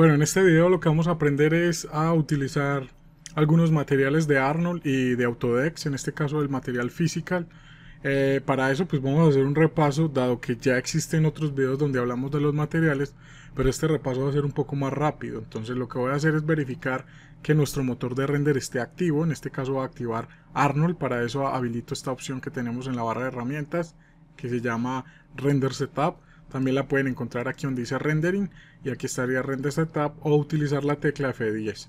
Bueno, en este video lo que vamos a aprender es a utilizar algunos materiales de Arnold y de Autodex, en este caso el material Physical. Eh, para eso pues vamos a hacer un repaso, dado que ya existen otros videos donde hablamos de los materiales, pero este repaso va a ser un poco más rápido. Entonces lo que voy a hacer es verificar que nuestro motor de render esté activo, en este caso va a activar Arnold, para eso habilito esta opción que tenemos en la barra de herramientas, que se llama Render Setup. También la pueden encontrar aquí donde dice rendering y aquí estaría render setup o utilizar la tecla F10.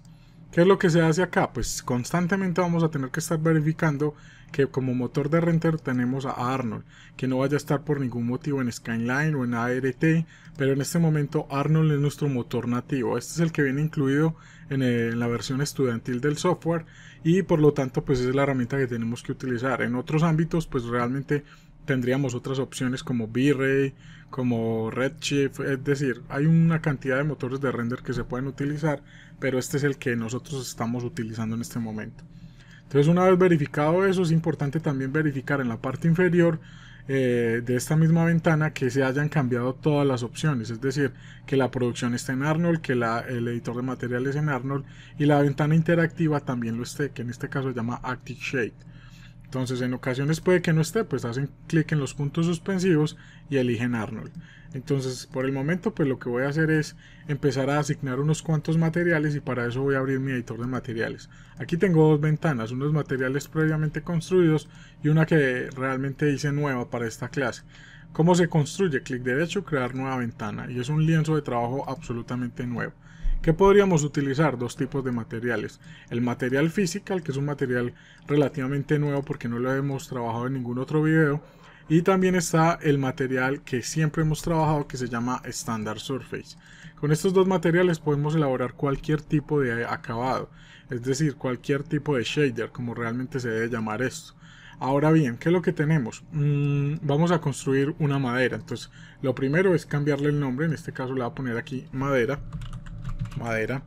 ¿Qué es lo que se hace acá? Pues constantemente vamos a tener que estar verificando que como motor de render tenemos a Arnold, que no vaya a estar por ningún motivo en Skyline o en ART, pero en este momento Arnold es nuestro motor nativo. Este es el que viene incluido en, en la versión estudiantil del software y por lo tanto pues es la herramienta que tenemos que utilizar. En otros ámbitos pues realmente tendríamos otras opciones como V-Ray, como Redshift, es decir, hay una cantidad de motores de render que se pueden utilizar, pero este es el que nosotros estamos utilizando en este momento. Entonces una vez verificado eso es importante también verificar en la parte inferior eh, de esta misma ventana que se hayan cambiado todas las opciones, es decir, que la producción esté en Arnold, que la, el editor de materiales en Arnold y la ventana interactiva también lo esté, que en este caso se llama Active Shade. Entonces en ocasiones puede que no esté, pues hacen clic en los puntos suspensivos y eligen Arnold. Entonces por el momento pues lo que voy a hacer es empezar a asignar unos cuantos materiales y para eso voy a abrir mi editor de materiales. Aquí tengo dos ventanas, unos materiales previamente construidos y una que realmente hice nueva para esta clase. ¿Cómo se construye? Clic derecho, crear nueva ventana y es un lienzo de trabajo absolutamente nuevo. ¿Qué podríamos utilizar? Dos tipos de materiales. El material physical, que es un material relativamente nuevo porque no lo hemos trabajado en ningún otro video. Y también está el material que siempre hemos trabajado que se llama Standard Surface. Con estos dos materiales podemos elaborar cualquier tipo de acabado, es decir, cualquier tipo de shader, como realmente se debe llamar esto. Ahora bien, ¿qué es lo que tenemos? Mm, vamos a construir una madera. Entonces, lo primero es cambiarle el nombre. En este caso le voy a poner aquí madera madera.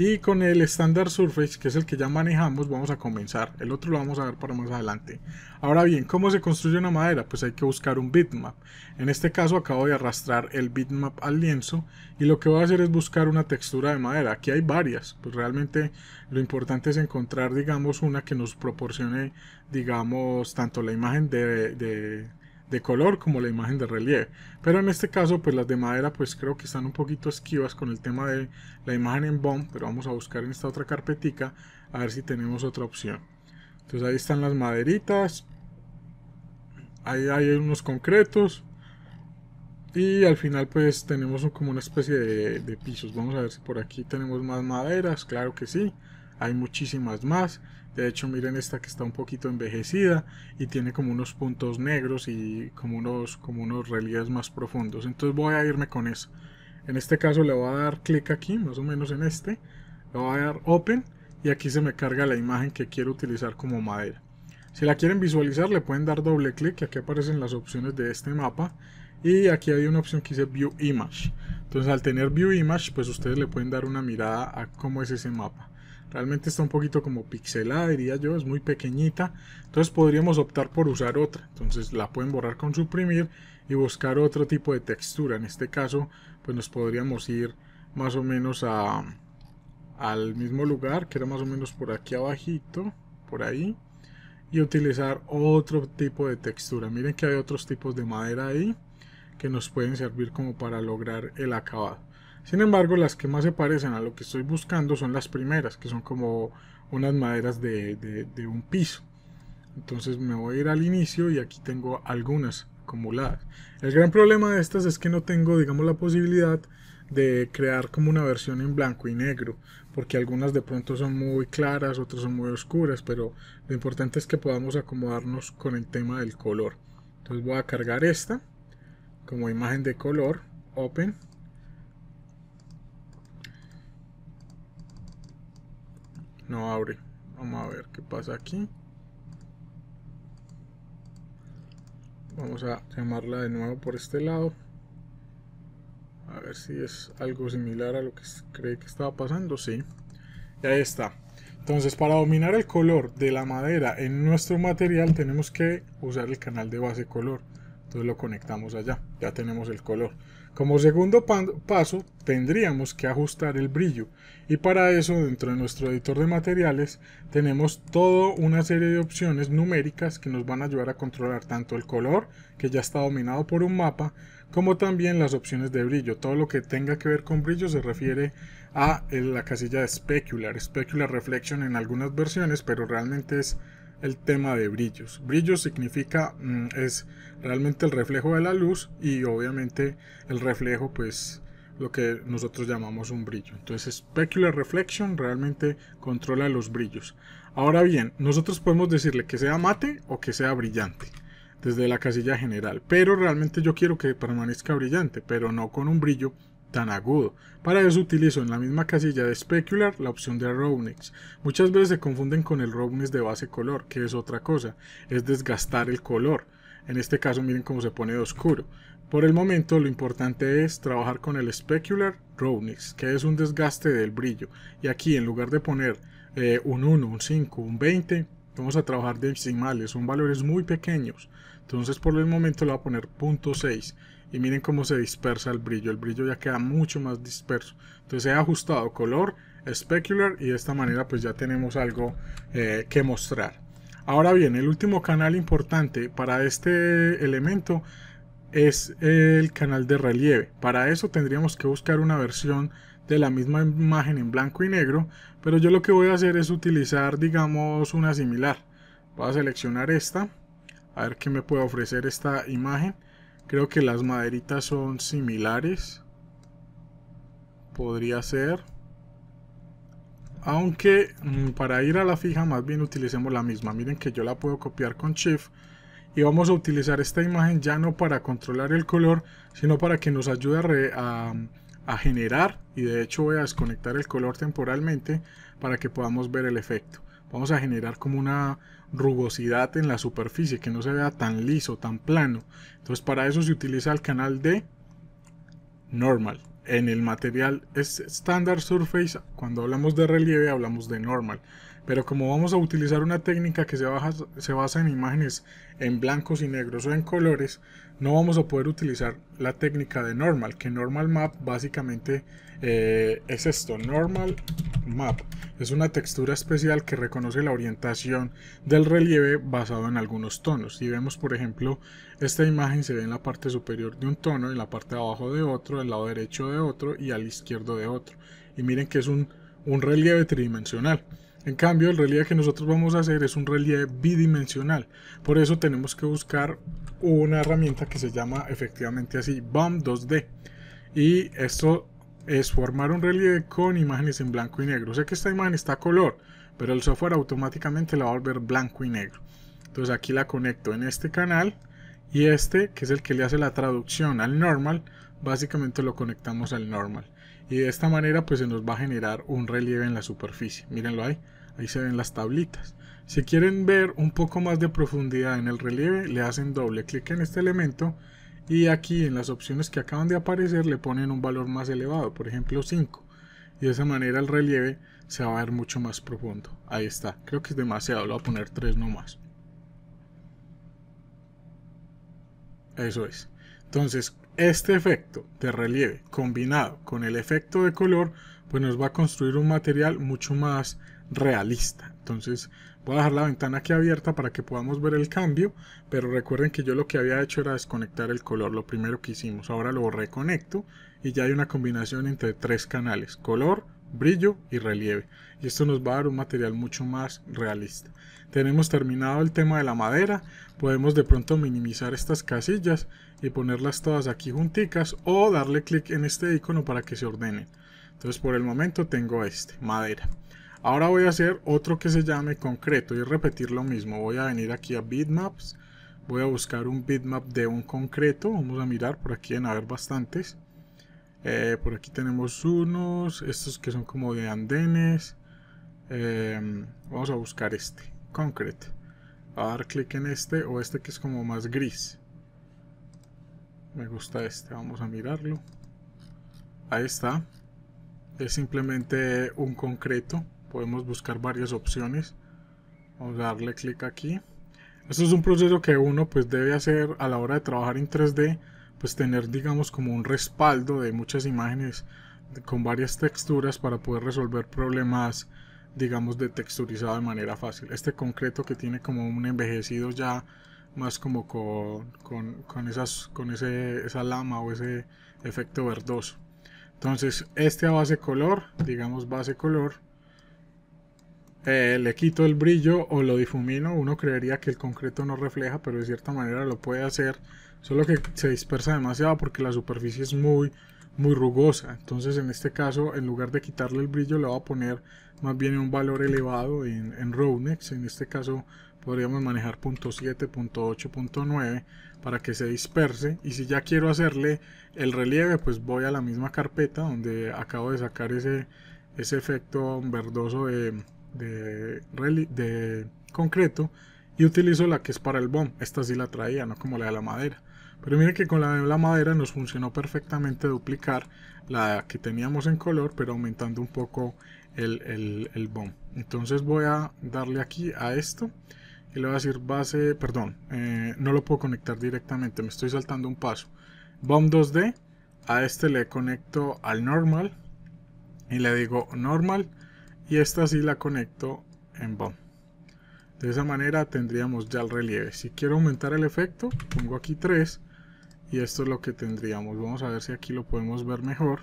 Y con el estándar Surface, que es el que ya manejamos, vamos a comenzar. El otro lo vamos a ver para más adelante. Ahora bien, ¿cómo se construye una madera? Pues hay que buscar un bitmap. En este caso acabo de arrastrar el bitmap al lienzo y lo que voy a hacer es buscar una textura de madera. Aquí hay varias, pues realmente lo importante es encontrar, digamos, una que nos proporcione, digamos, tanto la imagen de, de de color como la imagen de relieve pero en este caso pues las de madera pues creo que están un poquito esquivas con el tema de la imagen en bomb pero vamos a buscar en esta otra carpetica a ver si tenemos otra opción entonces ahí están las maderitas ahí hay unos concretos y al final pues tenemos como una especie de, de pisos vamos a ver si por aquí tenemos más maderas claro que sí hay muchísimas más de hecho, miren esta que está un poquito envejecida y tiene como unos puntos negros y como unos, como unos relieves más profundos. Entonces voy a irme con eso. En este caso le voy a dar clic aquí, más o menos en este. Le voy a dar Open y aquí se me carga la imagen que quiero utilizar como madera. Si la quieren visualizar le pueden dar doble clic aquí aparecen las opciones de este mapa y aquí hay una opción que dice View Image. Entonces al tener View Image pues ustedes le pueden dar una mirada a cómo es ese mapa. Realmente está un poquito como pixelada, diría yo, es muy pequeñita. Entonces podríamos optar por usar otra. Entonces la pueden borrar con suprimir y buscar otro tipo de textura. En este caso, pues nos podríamos ir más o menos al mismo lugar, que era más o menos por aquí abajito, por ahí. Y utilizar otro tipo de textura. Miren que hay otros tipos de madera ahí que nos pueden servir como para lograr el acabado. Sin embargo, las que más se parecen a lo que estoy buscando son las primeras, que son como unas maderas de, un piso. Entonces me voy a ir al inicio y aquí tengo algunas acumuladas. El gran problema de estas es que no tengo, digamos, la posibilidad de crear como una versión en blanco y negro, porque algunas de pronto son muy claras, otras son muy oscuras, pero lo importante es que podamos acomodarnos con el tema del color. Entonces voy a cargar esta como imagen de color, open, No abre. Vamos a ver qué pasa aquí. Vamos a llamarla de nuevo por este lado. A ver si es algo similar a lo que cree que estaba pasando. Sí. Y ahí está. Entonces, para dominar el color de la madera en nuestro material, tenemos que usar el canal de base color. Entonces lo conectamos allá. Ya tenemos el color. Como segundo paso, tendríamos que ajustar el brillo y para eso dentro de nuestro editor de materiales tenemos toda una serie de opciones numéricas que nos van a ayudar a controlar tanto el color, que ya está dominado por un mapa, como también las opciones de brillo. Todo lo que tenga que ver con brillo se refiere a eh, la casilla de specular, specular reflection en algunas versiones, pero realmente es el tema de brillos. brillo significa mm, es realmente el reflejo de la luz y obviamente el reflejo pues lo que nosotros llamamos un brillo. Entonces specular reflection realmente controla los brillos. Ahora bien, nosotros podemos decirle que sea mate o que sea brillante desde la casilla general, pero realmente yo quiero que permanezca brillante, pero no con un brillo tan agudo. Para eso utilizo en la misma casilla de Specular la opción de Roughness. Muchas veces se confunden con el Roughness de base color, que es otra cosa, es desgastar el color. En este caso miren cómo se pone de oscuro. Por el momento lo importante es trabajar con el Specular Roughness, que es un desgaste del brillo. Y aquí en lugar de poner eh, un 1, un 5, un 20, vamos a trabajar decimales, son valores muy pequeños. Entonces por el momento le voy a poner 0.6 y miren cómo se dispersa el brillo, el brillo ya queda mucho más disperso. Entonces he ajustado color, specular y de esta manera pues ya tenemos algo eh, que mostrar. Ahora bien, el último canal importante para este elemento es el canal de relieve. Para eso tendríamos que buscar una versión de la misma imagen en blanco y negro, pero yo lo que voy a hacer es utilizar digamos una similar. Voy a seleccionar esta, a ver qué me puede ofrecer esta imagen Creo que las maderitas son similares. Podría ser. Aunque mm, para ir a la fija más bien utilicemos la misma. Miren que yo la puedo copiar con Shift. Y vamos a utilizar esta imagen ya no para controlar el color, sino para que nos ayude a, generar. Y de hecho voy a desconectar el color temporalmente para que podamos ver el efecto. Vamos a generar como una rugosidad en la superficie, que no se vea tan liso, tan plano. Entonces para eso se utiliza el canal de normal. En el material es standard surface, cuando hablamos de relieve hablamos de normal. Pero como vamos a utilizar una técnica que se se basa en imágenes en blancos y negros o en colores, no vamos a poder utilizar la técnica de normal, que normal map básicamente eh, es esto, Normal Map. Es una textura especial que reconoce la orientación del relieve basado en algunos tonos. Si vemos, por ejemplo, esta imagen se ve en la parte superior de un tono, en la parte de abajo de otro, del lado derecho de otro y al izquierdo de otro. Y miren que es un, un relieve tridimensional. En cambio, el relieve que nosotros vamos a hacer es un relieve bidimensional. Por eso tenemos que buscar una herramienta que se llama efectivamente así, BAM 2D. Y esto es formar un relieve con imágenes en blanco y negro. Sé que esta imagen está a color, pero el software automáticamente la va a volver blanco y negro. Entonces aquí la conecto en este canal y este, que es el que le hace la traducción al normal, básicamente lo conectamos al normal. Y de esta manera pues se nos va a generar un relieve en la superficie. Mírenlo ahí, ahí se ven las tablitas. Si quieren ver un poco más de profundidad en el relieve, le hacen doble clic en este elemento y aquí en las opciones que acaban de aparecer le ponen un valor más elevado, por ejemplo 5. Y de esa manera el relieve se va a ver mucho más profundo. Ahí está, creo que es demasiado, lo voy a poner 3 nomás. Eso es. Entonces, este efecto de relieve combinado con el efecto de color, pues nos va a construir un material mucho más realista. Entonces, Voy a dejar la ventana aquí abierta para que podamos ver el cambio, pero recuerden que yo lo que había hecho era desconectar el color, lo primero que hicimos. Ahora lo reconecto y ya hay una combinación entre tres canales, color, brillo y relieve. Y esto nos va a dar un material mucho más realista. Tenemos terminado el tema de la madera, podemos de pronto minimizar estas casillas y ponerlas todas aquí junticas o darle clic en este icono para que se ordenen. Entonces por el momento tengo este, madera. Ahora voy a hacer otro que se llame concreto y repetir lo mismo. Voy a venir aquí a bitmaps, voy a buscar un bitmap de un concreto. Vamos a mirar, por aquí en haber bastantes. Eh, por aquí tenemos unos, estos que son como de andenes. Em, vamos a buscar este, concreto. A dar clic en este o este que es como más gris. Me gusta este, vamos a mirarlo. Ahí está. Es simplemente un concreto podemos buscar varias opciones vamos a darle clic aquí esto es un proceso que uno pues debe hacer a la hora de trabajar en 3D pues tener digamos como un respaldo de muchas imágenes con varias texturas para poder resolver problemas digamos de texturizado de manera fácil este concreto que tiene como un envejecido ya más como con, esas, con esa lama o ese efecto verdoso entonces este a base color digamos base color eh, le quito el brillo o lo difumino, uno creería que el concreto no refleja, pero de cierta manera lo puede hacer, solo que se dispersa demasiado porque la superficie es muy, muy rugosa. Entonces en este caso, en lugar de quitarle el brillo, le voy a poner más bien un valor elevado en, en en este caso podríamos manejar .7, .8, .9 para que se disperse y si ya quiero hacerle el relieve pues voy a la misma carpeta donde acabo de sacar ese, ese efecto verdoso de, de, concreto y utilizo la que es para el bomb. Esta sí la traía, no como la de la madera. Pero miren que con la de la madera nos funcionó perfectamente duplicar la que teníamos en color, pero aumentando un poco el, el, bomb. Entonces voy a darle aquí a esto y le voy a decir base, perdón, eh, no lo puedo conectar directamente, me estoy saltando un paso. Bomb 2D, a este le conecto al normal y le digo normal y esta sí la conecto en BOM. De esa manera tendríamos ya el relieve. Si quiero aumentar el efecto, pongo aquí 3 y esto es lo que tendríamos. Vamos a ver si aquí lo podemos ver mejor.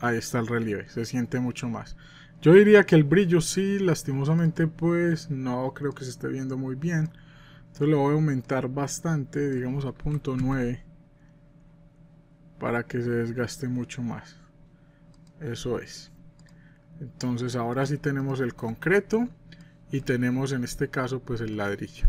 Ahí está el relieve, se siente mucho más. Yo diría que el brillo sí, lastimosamente pues no creo que se esté viendo muy bien. Entonces lo voy a aumentar bastante, digamos a punto 9 para que se desgaste mucho más eso es entonces ahora sí tenemos el concreto y tenemos en este caso pues el ladrillo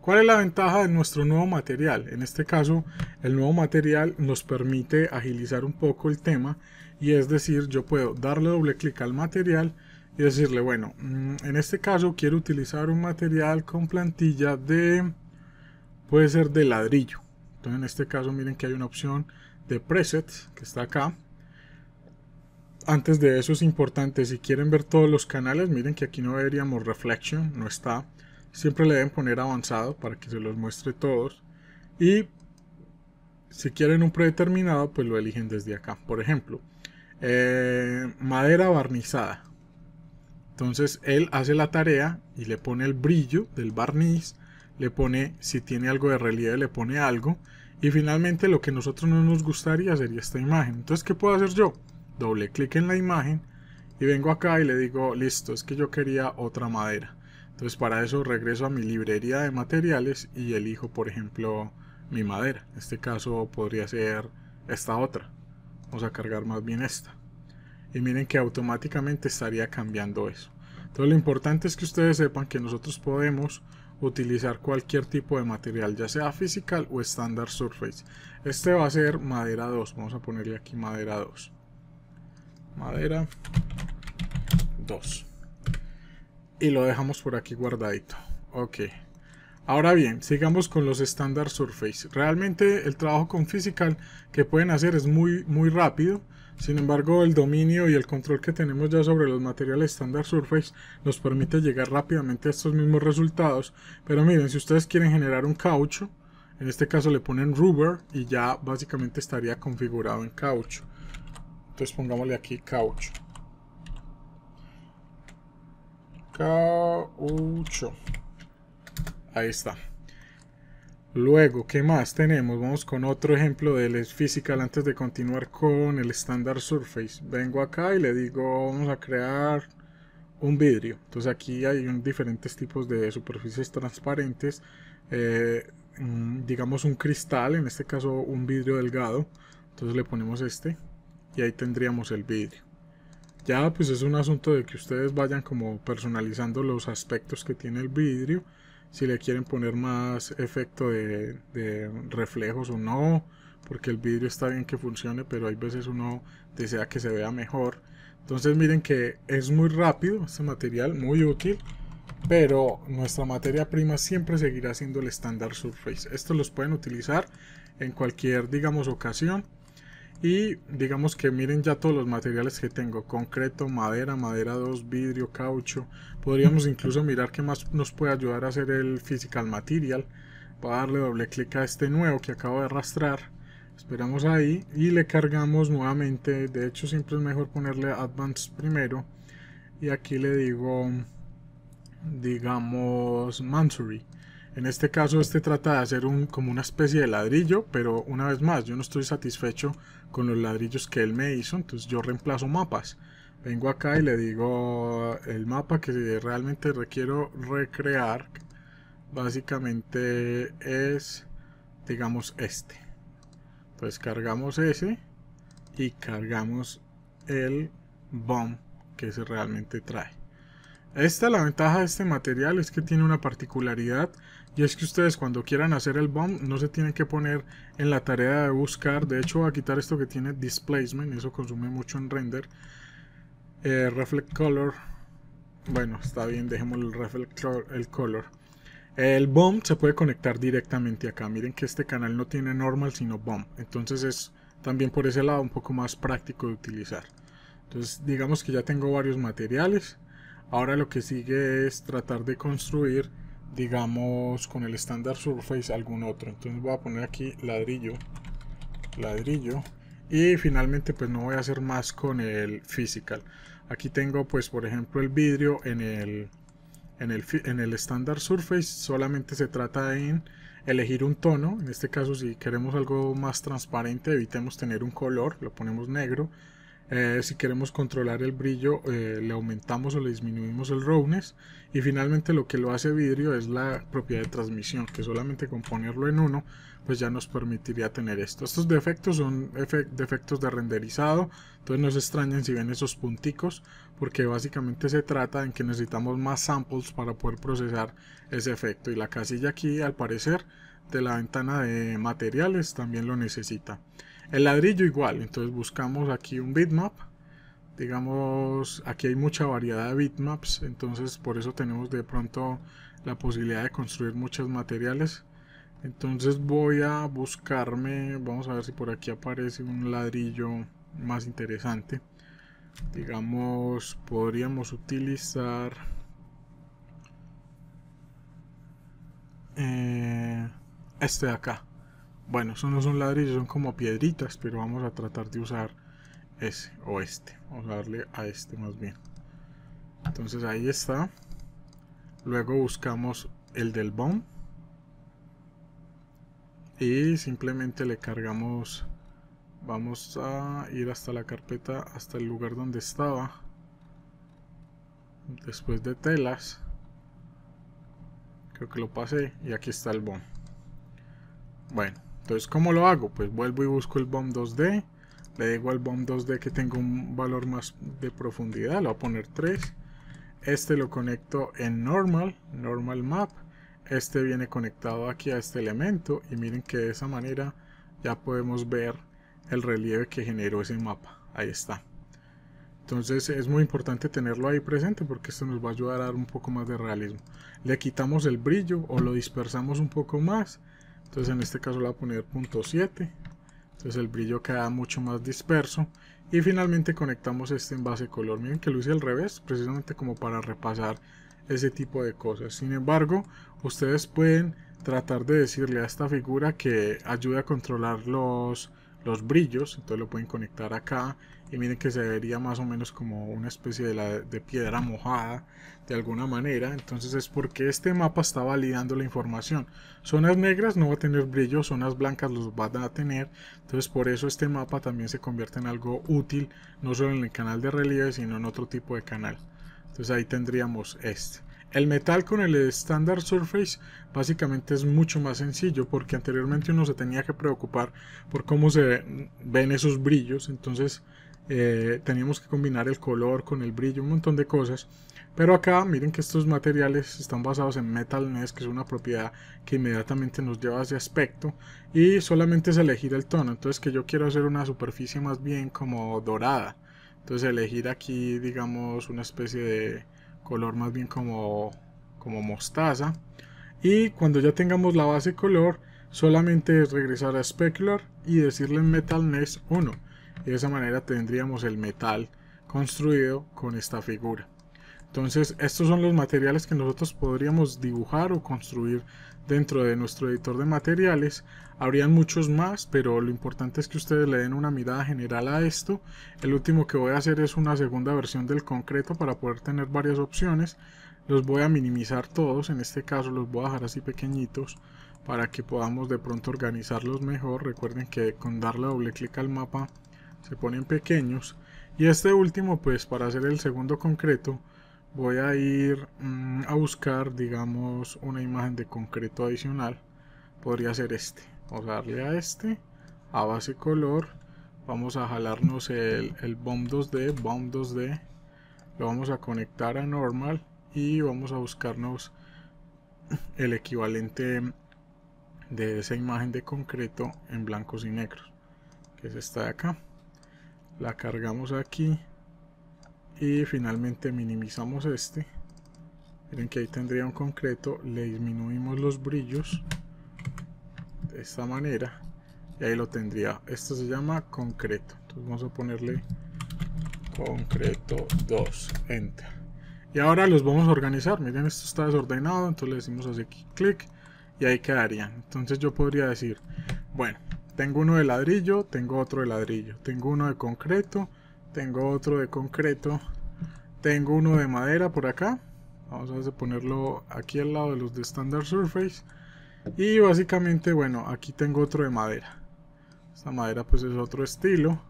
¿Cuál es la ventaja de nuestro nuevo material? En este caso, el nuevo material nos permite agilizar un poco el tema y es decir, yo puedo darle doble clic al material y decirle, bueno, mm, en este caso quiero utilizar un material con plantilla de, puede ser de ladrillo. Entonces en este caso miren que hay una opción de presets que está acá. Antes de eso es importante, si quieren ver todos los canales, miren que aquí no veríamos reflection, no está. Siempre le deben poner avanzado para que se los muestre todos. Y si quieren un predeterminado, pues lo eligen desde acá. Por ejemplo, eh, madera barnizada. Entonces él hace la tarea y le pone el brillo del barniz, le pone, si tiene algo de relieve, le pone algo y finalmente lo que a nosotros no nos gustaría sería esta imagen. Entonces, ¿qué puedo hacer yo? Doble clic en la imagen y vengo acá y le digo, listo, es que yo quería otra madera. Entonces, para eso regreso a mi librería de materiales y elijo, por ejemplo, mi madera. En este caso podría ser esta otra. Vamos a cargar más bien esta. Y miren que automáticamente estaría cambiando eso. Entonces lo importante es que ustedes sepan que nosotros podemos utilizar cualquier tipo de material, ya sea physical o standard surface. Este va a ser madera 2, vamos a ponerle aquí madera 2. Madera 2. Y lo dejamos por aquí guardadito. Ok. Ahora bien, sigamos con los standard surface. Realmente el trabajo con physical que pueden hacer es muy, muy rápido sin embargo, el dominio y el control que tenemos ya sobre los materiales estándar Surface nos permite llegar rápidamente a estos mismos resultados, pero miren, si ustedes quieren generar un caucho, en este caso le ponen rubber y ya básicamente estaría configurado en caucho. Entonces pongámosle aquí caucho. Caucho. Ahí está. Luego, ¿qué más tenemos? Vamos con otro ejemplo del Physical antes de continuar con el Standard Surface. Vengo acá y le digo, vamos a crear un vidrio. Entonces aquí hay diferentes tipos de superficies transparentes. Eh, digamos un cristal, en este caso un vidrio delgado. Entonces le ponemos este y ahí tendríamos el vidrio. Ya pues es un asunto de que ustedes vayan como personalizando los aspectos que tiene el vidrio si le quieren poner más efecto de, reflejos o no, porque el vidrio está bien que funcione, pero hay veces uno desea que se vea mejor. Entonces miren que es muy rápido este material, muy útil, pero nuestra materia prima siempre seguirá siendo el estándar Surface. Estos los pueden utilizar en cualquier, digamos, ocasión y digamos que miren ya todos los materiales que tengo concreto madera madera 2 vidrio caucho podríamos incluso mirar qué más nos puede ayudar a hacer el physical material a darle doble clic a este nuevo que acabo de arrastrar esperamos ahí y le cargamos nuevamente de hecho siempre es mejor ponerle advanced primero y aquí le digo digamos Mansory en este caso este trata de hacer un, como una especie de ladrillo, pero una vez más yo no estoy satisfecho con los ladrillos que él me hizo, entonces yo reemplazo mapas. Vengo acá y le digo el mapa que realmente requiero recrear, básicamente es, digamos, este. Entonces cargamos ese y cargamos el bomb que se realmente trae. Esta la ventaja de este material es que tiene una particularidad y es que ustedes cuando quieran hacer el bomb no se tienen que poner en la tarea de buscar. De hecho voy a quitar esto que tiene displacement. Eso consume mucho en render. Eh, reflect color. Bueno, está bien, Dejemos el reflect el color. El bomb se puede conectar directamente acá. Miren que este canal no tiene normal sino bomb. Entonces es también por ese lado un poco más práctico de utilizar. Entonces digamos que ya tengo varios materiales. Ahora lo que sigue es tratar de construir digamos con el estándar surface algún otro entonces voy a poner aquí ladrillo ladrillo y finalmente pues no voy a hacer más con el physical aquí tengo pues por ejemplo el vidrio en el en el, en el estándar surface solamente se trata en elegir un tono en este caso si queremos algo más transparente evitemos tener un color lo ponemos negro eh, si queremos controlar el brillo, eh, le aumentamos o le disminuimos el roughness. Y finalmente lo que lo hace vidrio es la propiedad de transmisión, que solamente con ponerlo en uno, pues ya nos permitiría tener esto. Estos defectos son defectos de renderizado, entonces no se extrañen si ven esos punticos, porque básicamente se trata en que necesitamos más samples para poder procesar ese efecto. Y la casilla aquí, al parecer, de la ventana de materiales también lo necesita. El ladrillo igual, entonces buscamos aquí un bitmap. Digamos, aquí hay mucha variedad de bitmaps, entonces por eso tenemos de pronto la posibilidad de construir muchos materiales. Entonces voy a buscarme, vamos a ver si por aquí aparece un ladrillo más interesante. Digamos, podríamos utilizar... Eh, este de acá. Bueno, eso no son ladrillos, son como piedritas, pero vamos a tratar de usar ese o este. Vamos a darle a este más bien. Entonces ahí está. Luego buscamos el del bomb. Y simplemente le cargamos. Vamos a ir hasta la carpeta, hasta el lugar donde estaba. Después de telas. Creo que lo pasé y aquí está el bomb. Bueno. Entonces, ¿cómo lo hago? Pues vuelvo y busco el bom 2D. Le digo al bom 2D que tengo un valor más de profundidad. Lo voy a poner 3. Este lo conecto en normal, normal map. Este viene conectado aquí a este elemento. Y miren que de esa manera ya podemos ver el relieve que generó ese mapa. Ahí está. Entonces es muy importante tenerlo ahí presente porque esto nos va a ayudar a dar un poco más de realismo. Le quitamos el brillo o lo dispersamos un poco más entonces en este caso le voy a poner punto 7 entonces el brillo queda mucho más disperso y finalmente conectamos este envase color miren que luce al revés precisamente como para repasar ese tipo de cosas sin embargo ustedes pueden tratar de decirle a esta figura que ayude a controlar los, los brillos entonces lo pueden conectar acá y miren que se vería más o menos como una especie de, piedra mojada de alguna manera entonces es porque este mapa está validando la información zonas negras no va a tener brillo zonas blancas los van a tener entonces por eso este mapa también se convierte en algo útil no solo en el canal de relieve sino en otro tipo de canal entonces ahí tendríamos este el metal con el estándar Surface básicamente es mucho más sencillo porque anteriormente uno se tenía que preocupar por cómo se ven esos brillos, entonces eh, teníamos que combinar el color con el brillo, un montón de cosas. Pero acá miren que estos materiales están basados en metal metalness, que es una propiedad que inmediatamente nos lleva a ese aspecto y solamente es elegir el tono. Entonces que yo quiero hacer una superficie más bien como dorada. Entonces elegir aquí digamos una especie de color más bien como, como mostaza. Y cuando ya tengamos la base color solamente es regresar a Specular y decirle metal metalness 1 y de esa manera tendríamos el metal construido con esta figura. Entonces estos son los materiales que nosotros podríamos dibujar o construir dentro de nuestro editor de materiales. Habrían muchos más, pero lo importante es que ustedes le den una mirada general a esto. El último que voy a hacer es una segunda versión del concreto para poder tener varias opciones. Los voy a minimizar todos, en este caso los voy a dejar así pequeñitos para que podamos de pronto organizarlos mejor. Recuerden que con darle doble clic al mapa se ponen pequeños y este último pues para hacer el segundo concreto voy a ir mm, a buscar digamos una imagen de concreto adicional podría ser este vamos a darle a este a base color vamos a jalarnos el, el 2d bom 2d lo vamos a conectar a normal y vamos a buscarnos el equivalente de esa imagen de concreto en blancos y negros que es esta de acá la cargamos aquí y finalmente minimizamos este miren que ahí tendría un concreto le disminuimos los brillos de esta manera y ahí lo tendría esto se llama concreto entonces vamos a ponerle concreto 2 enter y ahora los vamos a organizar miren esto está desordenado entonces le decimos así clic y ahí quedarían entonces yo podría decir bueno tengo uno de ladrillo, tengo otro de ladrillo. Tengo uno de concreto, tengo otro de concreto. Tengo uno de madera por acá. Vamos a ponerlo aquí al lado de los de Standard Surface. Y básicamente, bueno, aquí tengo otro de madera. Esta madera pues es otro estilo.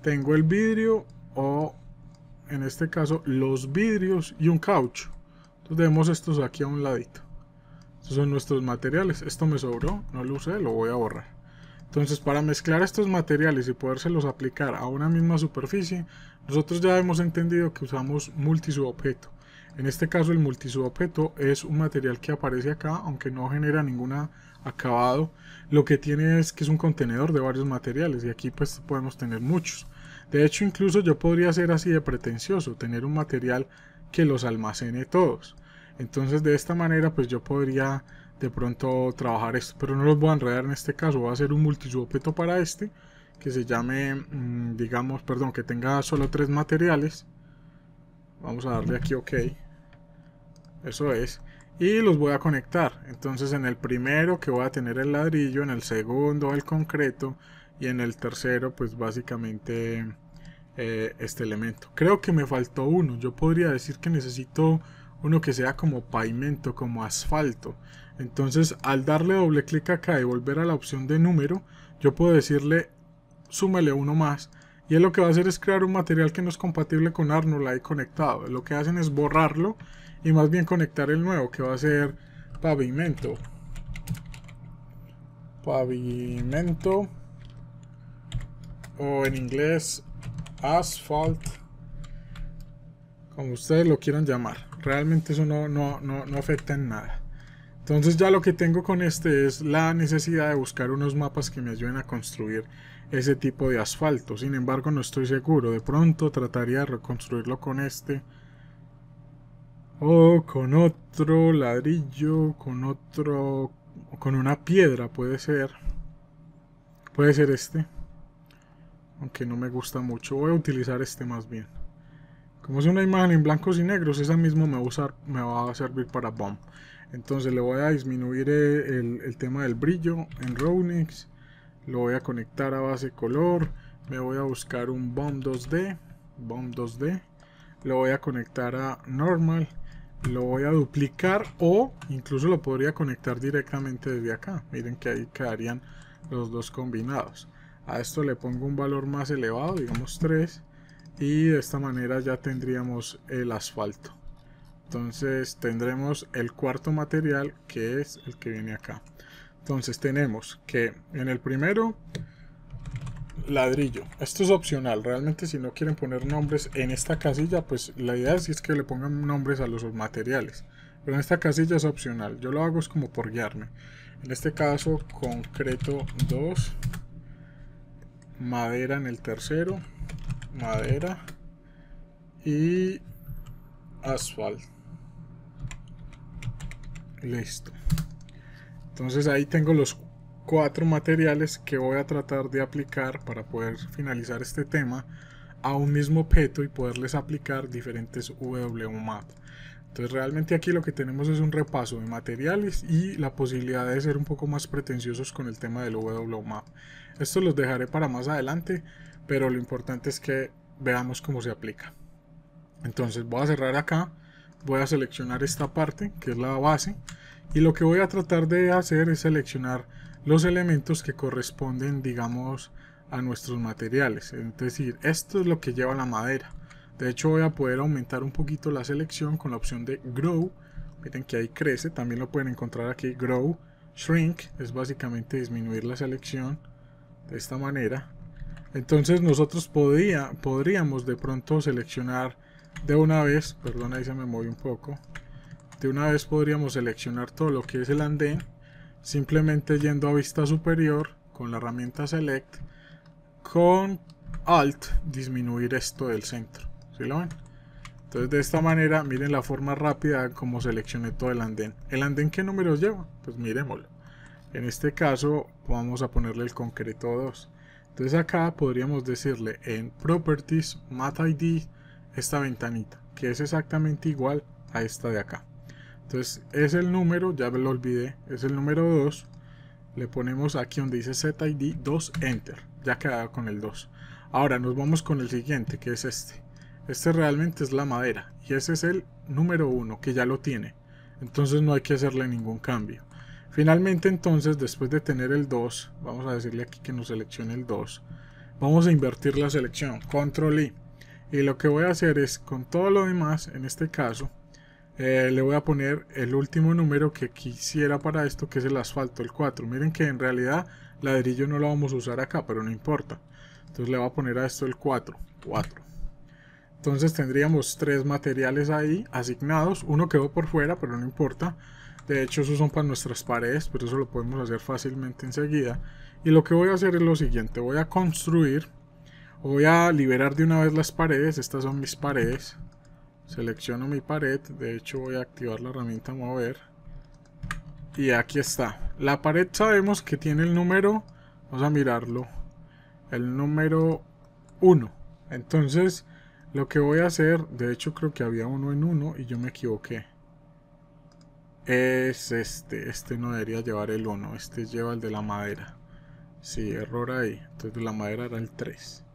Tengo el vidrio o en este caso los vidrios y un caucho. Entonces tenemos estos aquí a un ladito. Estos son nuestros materiales. Esto me sobró, no lo usé, lo voy a borrar. Entonces, para mezclar estos materiales y podérselos aplicar a una misma superficie, nosotros ya hemos entendido que usamos multisubobjeto. En este caso, el multisubobjeto es un material que aparece acá, aunque no genera ningún acabado. Lo que tiene es que es un contenedor de varios materiales y aquí pues podemos tener muchos. De hecho, incluso yo podría ser así de pretencioso, tener un material que los almacene todos. Entonces, de esta manera, pues yo podría de pronto trabajar esto. Pero no los voy a enredar en este caso. Voy a hacer un multiobjeto para este. Que se llame, mm, digamos, perdón, que tenga solo tres materiales. Vamos a darle aquí OK. Eso es. Y los voy a conectar. Entonces en el primero que voy a tener el ladrillo, en el segundo el concreto y en el tercero pues básicamente eh, este elemento. Creo que me faltó uno. Yo podría decir que necesito uno que sea como pavimento, como asfalto. Entonces al darle doble clic acá y volver a la opción de número, yo puedo decirle súmele uno más. Y él lo que va a hacer es crear un material que no es compatible con y conectado. Lo que hacen es borrarlo y más bien conectar el nuevo que va a ser pavimento. Pavimento o en inglés asphalt como ustedes lo quieran llamar realmente eso no, no, no afecta en nada entonces ya lo que tengo con este es la necesidad de buscar unos mapas que me ayuden a construir ese tipo de asfalto. Sin embargo no estoy seguro. De pronto trataría de reconstruirlo con este. O con otro ladrillo, con otro... con una piedra puede ser. Puede ser este. Aunque no me gusta mucho. Voy a utilizar este más bien. Como es una imagen en blancos y negros, esa misma me va a, me va a servir para bomb. Entonces le voy a disminuir e, el, tema del brillo en ronix Lo voy a conectar a base color. Me voy a buscar un BOM 2D. BOM 2D. Lo voy a conectar a normal. Lo voy a duplicar o incluso lo podría conectar directamente desde acá. Miren que ahí quedarían los dos combinados. A esto le pongo un valor más elevado, digamos 3. Y de esta manera ya tendríamos el asfalto. Entonces tendremos el cuarto material que es el que viene acá. Entonces tenemos que en el primero ladrillo. Esto es opcional. Realmente si no quieren poner nombres en esta casilla, pues la idea es, que le pongan nombres a los materiales. Pero en esta casilla es opcional. Yo lo hago es como por guiarme. En este caso concreto 2. Madera en el tercero. Madera. Y asfalto. Listo. Entonces ahí tengo los cuatro materiales que voy a tratar de aplicar para poder finalizar este tema a un mismo objeto y poderles aplicar diferentes WMAP. Entonces realmente aquí lo que tenemos es un repaso de materiales y la posibilidad de ser un poco más pretenciosos con el tema del WMAP. Esto los dejaré para más adelante, pero lo importante es que veamos cómo se aplica. Entonces voy a cerrar acá voy a seleccionar esta parte que es la base y lo que voy a tratar de hacer es seleccionar los elementos que corresponden digamos a nuestros materiales es decir esto es lo que lleva la madera de hecho voy a poder aumentar un poquito la selección con la opción de grow miren que ahí crece también lo pueden encontrar aquí grow shrink es básicamente disminuir la selección de esta manera entonces nosotros podríamos de pronto seleccionar de una vez, perdón ahí se me movió un poco, de una vez podríamos seleccionar todo lo que es el andén, simplemente yendo a vista superior con la herramienta select, con alt disminuir esto del centro, ¿sí lo ven? Entonces de esta manera miren la forma rápida como seleccioné todo el andén. ¿El andén qué números lleva? Pues miremoslo. En este caso vamos a ponerle el concreto 2. Entonces acá podríamos decirle en properties mat id esta ventanita, que es exactamente igual a esta de acá. Entonces es el número, ya lo olvidé, es el número 2. Le ponemos aquí donde dice ZID 2 Enter. Ya quedaba con el 2. Ahora nos vamos con el siguiente, que es este. Este realmente es la madera y ese es el número 1 que ya lo tiene. Entonces no hay que hacerle ningún cambio. Finalmente entonces después de tener el 2, vamos a decirle aquí que nos seleccione el 2. Vamos a invertir la selección, control I y lo que voy a hacer es con todo lo demás en este caso eh, le voy a poner el último número que quisiera para esto que es el asfalto el 4 miren que en realidad ladrillo no lo vamos a usar acá pero no importa entonces le voy a poner a esto el 4 4 entonces tendríamos tres materiales ahí asignados uno quedó por fuera pero no importa de hecho esos son para nuestras paredes pero eso lo podemos hacer fácilmente enseguida y lo que voy a hacer es lo siguiente voy a construir Voy a liberar de una vez las paredes. Estas son mis paredes. Selecciono mi pared. De hecho voy a activar la herramienta mover. Y aquí está. La pared sabemos que tiene el número. Vamos a mirarlo. El número 1. Entonces lo que voy a hacer. De hecho creo que había uno en uno y yo me equivoqué. Es este. Este no debería llevar el 1. Este lleva el de la madera. Sí, error ahí. Entonces de la madera era el 3.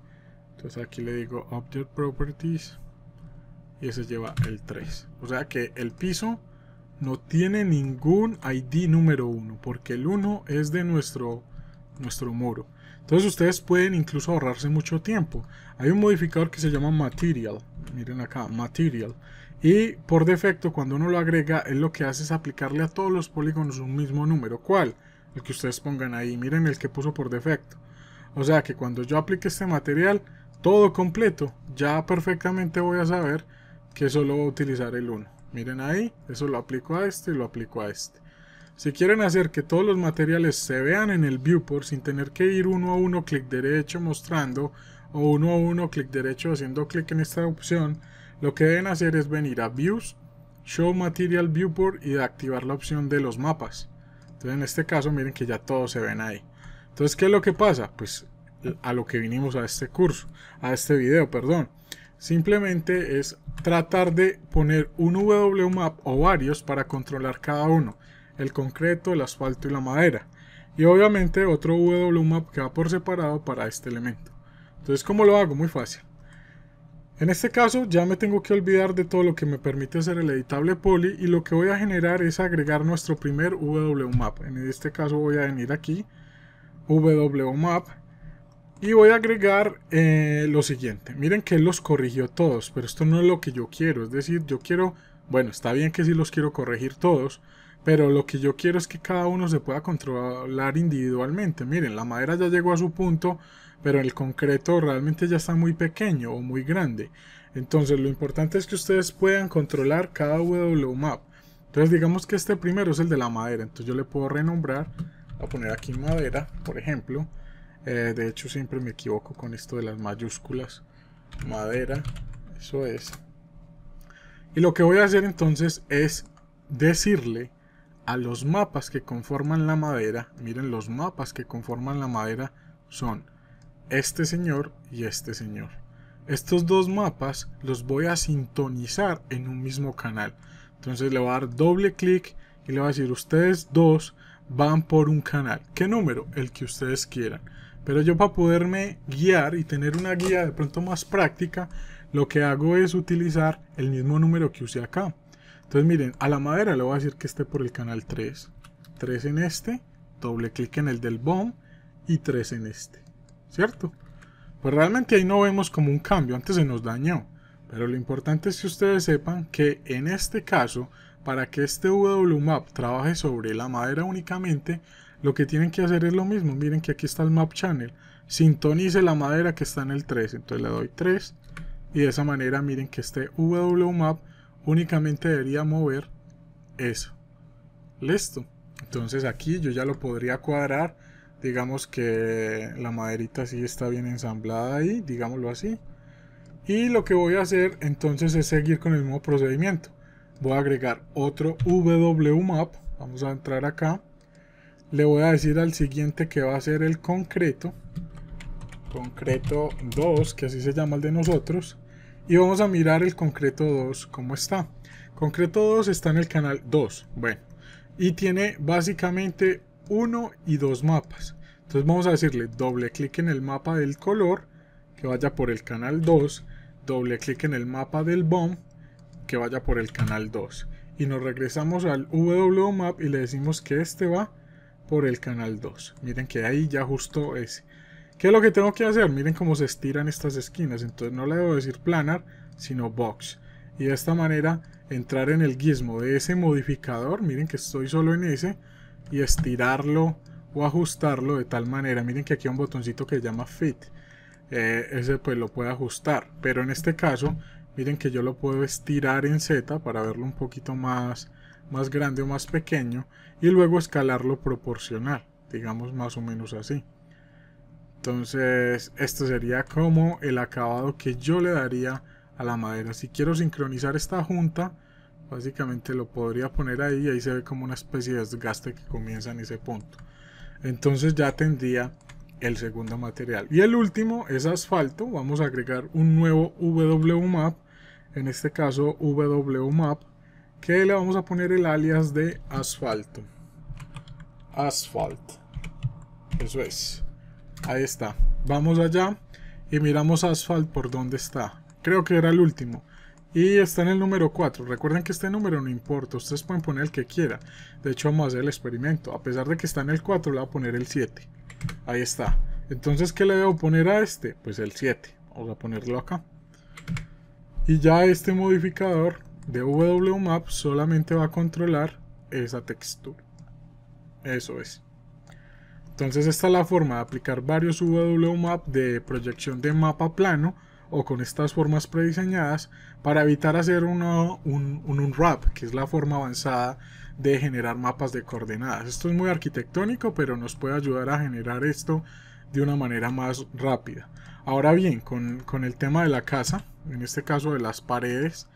Entonces aquí le digo Object Properties y ese lleva el 3. O sea que el piso no tiene ningún ID número 1 porque el 1 es de nuestro, nuestro muro. Entonces ustedes pueden incluso ahorrarse mucho tiempo. Hay un modificador que se llama Material. Miren acá, Material. Y por defecto cuando uno lo agrega, él lo que hace es aplicarle a todos los polígonos un mismo número. ¿Cuál? El que ustedes pongan ahí. Miren el que puso por defecto. O sea que cuando yo aplique este material, todo completo, ya perfectamente voy a saber que solo voy a utilizar el 1. Miren ahí, eso lo aplico a este y lo aplico a este. Si quieren hacer que todos los materiales se vean en el viewport sin tener que ir uno a uno clic derecho mostrando o uno a uno clic derecho haciendo clic en esta opción, lo que deben hacer es venir a Views, Show Material Viewport y activar la opción de los mapas. Entonces en este caso miren que ya todos se ven ahí. Entonces ¿qué es lo que pasa? Pues a lo que vinimos a este curso, a este video, perdón. Simplemente es tratar de poner un WMAP o varios para controlar cada uno, el concreto, el asfalto y la madera. Y obviamente otro WMAP que va por separado para este elemento. Entonces, ¿cómo lo hago? Muy fácil. En este caso ya me tengo que olvidar de todo lo que me permite hacer el editable poly y lo que voy a generar es agregar nuestro primer WMAP. En este caso voy a venir aquí, WMAP, y voy a agregar eh, lo siguiente. Miren que los corrigió todos, pero esto no es lo que yo quiero. Es decir, yo quiero, bueno, está bien que sí los quiero corregir todos, pero lo que yo quiero es que cada uno se pueda controlar individualmente. Miren, la madera ya llegó a su punto, pero el concreto realmente ya está muy pequeño o muy grande. Entonces lo importante es que ustedes puedan controlar cada WMAP. Entonces digamos que este primero es el de la madera, entonces yo le puedo renombrar, voy a poner aquí madera, por ejemplo. Eh, de hecho siempre me equivoco con esto de las mayúsculas. Madera, eso es. Y lo que voy a hacer entonces es decirle a los mapas que conforman la madera, miren los mapas que conforman la madera son este señor y este señor. Estos dos mapas los voy a sintonizar en un mismo canal. Entonces le voy a dar doble clic y le voy a decir ustedes dos van por un canal. ¿Qué número? El que ustedes quieran. Pero yo para poderme guiar y tener una guía de pronto más práctica, lo que hago es utilizar el mismo número que usé acá. Entonces miren, a la madera le voy a decir que esté por el canal 3. 3 en este, doble clic en el del BOM y 3 en este. ¿Cierto? Pues realmente ahí no vemos como un cambio, antes se nos dañó. Pero lo importante es que ustedes sepan que en este caso, para que este WMAP trabaje sobre la madera únicamente, lo que tienen que hacer es lo mismo. Miren que aquí está el map channel. Sintonice la madera que está en el 3. Entonces le doy 3. Y de esa manera miren que este WMAP únicamente debería mover eso. Listo. Entonces aquí yo ya lo podría cuadrar. Digamos que la maderita sí está bien ensamblada ahí. Digámoslo así. Y lo que voy a hacer entonces es seguir con el mismo procedimiento. Voy a agregar otro WMAP. Vamos a entrar acá le voy a decir al siguiente que va a ser el concreto concreto 2 que así se llama el de nosotros y vamos a mirar el concreto 2 cómo está concreto 2 está en el canal 2 bueno y tiene básicamente uno y dos mapas entonces vamos a decirle doble clic en el mapa del color que vaya por el canal 2 doble clic en el mapa del BOM que vaya por el canal 2 y nos regresamos al WMAP y le decimos que este va por el canal 2. Miren que ahí ya justo ese ¿Qué es lo que tengo que hacer? Miren cómo se estiran estas esquinas. Entonces no le debo decir planar, sino box. Y de esta manera entrar en el gizmo de ese modificador. Miren que estoy solo en ese. Y estirarlo o ajustarlo de tal manera. Miren que aquí hay un botoncito que se llama fit. Eh, ese pues lo puede ajustar. Pero en este caso, miren que yo lo puedo estirar en Z para verlo un poquito más, más grande o más pequeño y luego escalarlo proporcional, digamos más o menos así. Entonces, esto sería como el acabado que yo le daría a la madera. Si quiero sincronizar esta junta, básicamente lo podría poner ahí y ahí se ve como una especie de desgaste que comienza en ese punto. Entonces ya tendría el segundo material. Y el último es asfalto. Vamos a agregar un nuevo WMAP. En este caso WMAP que le vamos a poner el alias de asfalto. Asfalto. Eso es. Ahí está. Vamos allá y miramos Asfalto por dónde está. Creo que era el último. Y está en el número 4. Recuerden que este número no importa. Ustedes pueden poner el que quiera. De hecho, vamos a hacer el experimento. A pesar de que está en el 4, le voy a poner el 7. Ahí está. Entonces, ¿qué le debo poner a este? Pues el 7. Vamos a ponerlo acá. Y ya este modificador de Map solamente va a controlar esa textura. Eso es. Entonces esta es la forma de aplicar varios WMAP de proyección de mapa plano o con estas formas prediseñadas para evitar hacer un, un unwrap, que es la forma avanzada de generar mapas de coordenadas. Esto es muy arquitectónico, pero nos puede ayudar a generar esto de una manera más rápida. Ahora bien, con, con el tema de la casa, en este caso de las paredes,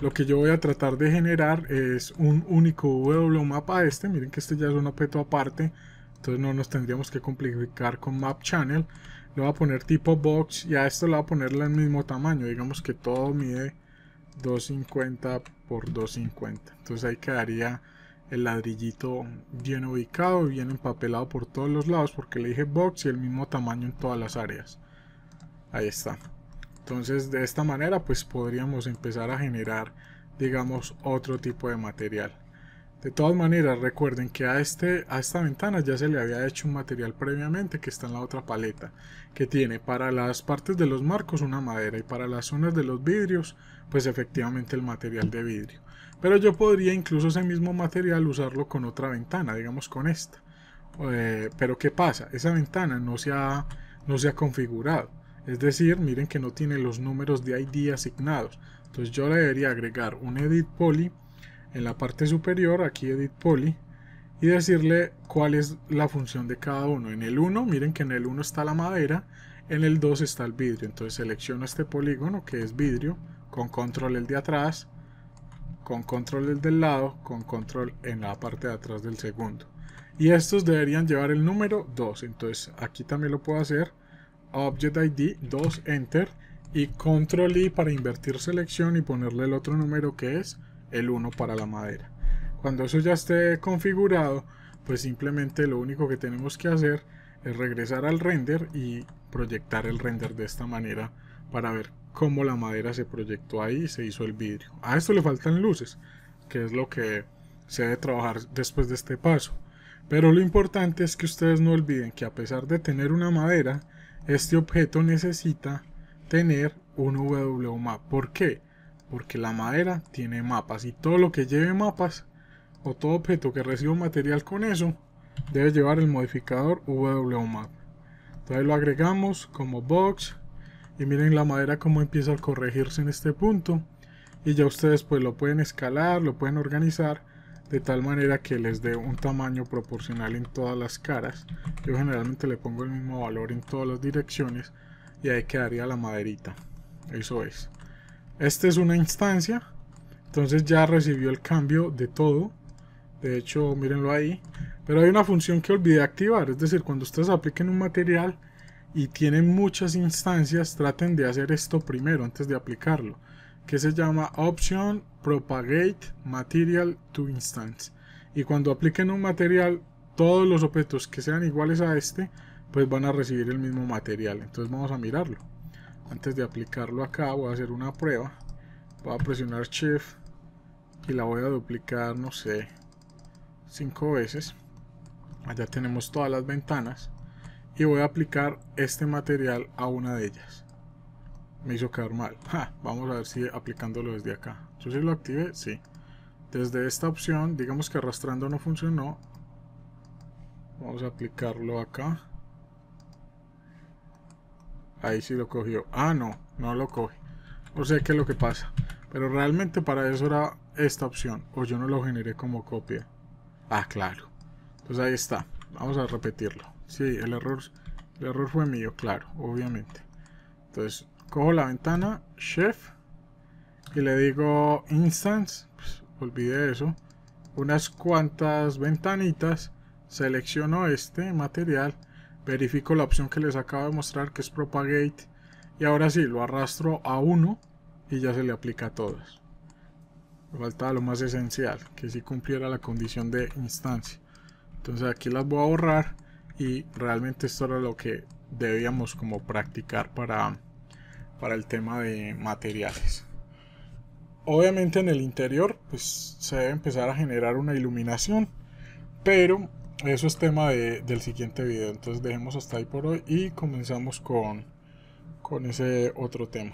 lo que yo voy a tratar de generar es un único WMAP este. Miren que este ya es un objeto aparte. Entonces no nos tendríamos que complicar con Map Channel. Lo voy a poner tipo box y a esto le voy a ponerle el mismo tamaño. Digamos que todo mide 250 por 250. Entonces ahí quedaría el ladrillito bien ubicado, Y bien empapelado por todos los lados porque le dije box y el mismo tamaño en todas las áreas. Ahí está. Entonces de esta manera pues podríamos empezar a generar digamos otro tipo de material. De todas maneras recuerden que a, este, a esta ventana ya se le había hecho un material previamente que está en la otra paleta que tiene para las partes de los marcos una madera y para las zonas de los vidrios pues efectivamente el material de vidrio. Pero yo podría incluso ese mismo material usarlo con otra ventana, digamos con esta. Eh, pero ¿qué pasa? Esa ventana no se no se ha configurado. Es decir, miren que no tiene los números de ID asignados. Entonces yo le debería agregar un edit poly en la parte superior, aquí edit poly, y decirle cuál es la función de cada uno. En el 1, miren que en el 1 está la madera, en el 2 está el vidrio. Entonces selecciono este polígono que es vidrio, con control el de atrás, con control el del lado, con control en la parte de atrás del segundo. Y estos deberían llevar el número 2, entonces aquí también lo puedo hacer Object ID, 2, Enter, y Control I para invertir selección y ponerle el otro número que es el 1 para la madera. Cuando eso ya esté configurado, pues simplemente lo único que tenemos que hacer es regresar al render y proyectar el render de esta manera para ver cómo la madera se proyectó ahí y se hizo el vidrio. A esto le faltan luces, que es lo que se debe trabajar después de este paso. Pero lo importante es que ustedes no olviden que a pesar de tener una madera, este objeto necesita tener un WMAP. ¿Por qué? Porque la madera tiene mapas y todo lo que lleve mapas o todo objeto que reciba material con eso debe llevar el modificador WMAP. Entonces lo agregamos como box y miren la madera cómo empieza a corregirse en este punto y ya ustedes pues lo pueden escalar, lo pueden organizar de tal manera que les dé un tamaño proporcional en todas las caras yo generalmente le pongo el mismo valor en todas las direcciones y ahí quedaría la maderita eso es esta es una instancia entonces ya recibió el cambio de todo de hecho mírenlo ahí pero hay una función que olvidé activar es decir cuando ustedes apliquen un material y tienen muchas instancias traten de hacer esto primero antes de aplicarlo que se llama Option Propagate Material to Instance. Y cuando apliquen un material, todos los objetos que sean iguales a este, pues van a recibir el mismo material. Entonces vamos a mirarlo. Antes de aplicarlo acá, voy a hacer una prueba. Voy a presionar Shift y la voy a duplicar, no sé, cinco veces. Allá tenemos todas las ventanas y voy a aplicar este material a una de ellas. Me hizo quedar mal. vamos a ver si aplicándolo desde acá. Yo sí lo activé, sí. Desde esta opción, digamos que arrastrando no funcionó. Vamos a aplicarlo acá. Ahí sí lo cogió. Ah, no, no lo coge. O sea, ¿qué es lo que pasa? Pero realmente para eso era esta opción. O yo no lo generé como copia. Ah, claro. Entonces ahí está. Vamos a repetirlo. Sí, el error, el error fue mío, claro, obviamente. Entonces cojo la ventana, chef, y le digo instance, pues, olvidé eso, unas cuantas ventanitas, selecciono este material, verifico la opción que les acabo de mostrar que es propagate, y ahora sí, lo arrastro a uno y ya se le aplica a todas. Me faltaba lo más esencial, que si cumpliera la condición de instancia. Entonces aquí las voy a borrar y realmente esto era lo que debíamos como practicar para para el tema de materiales. Obviamente en el interior pues se debe empezar a generar una iluminación, pero eso es tema del siguiente video, entonces dejemos hasta ahí por hoy y comenzamos con, con ese otro tema.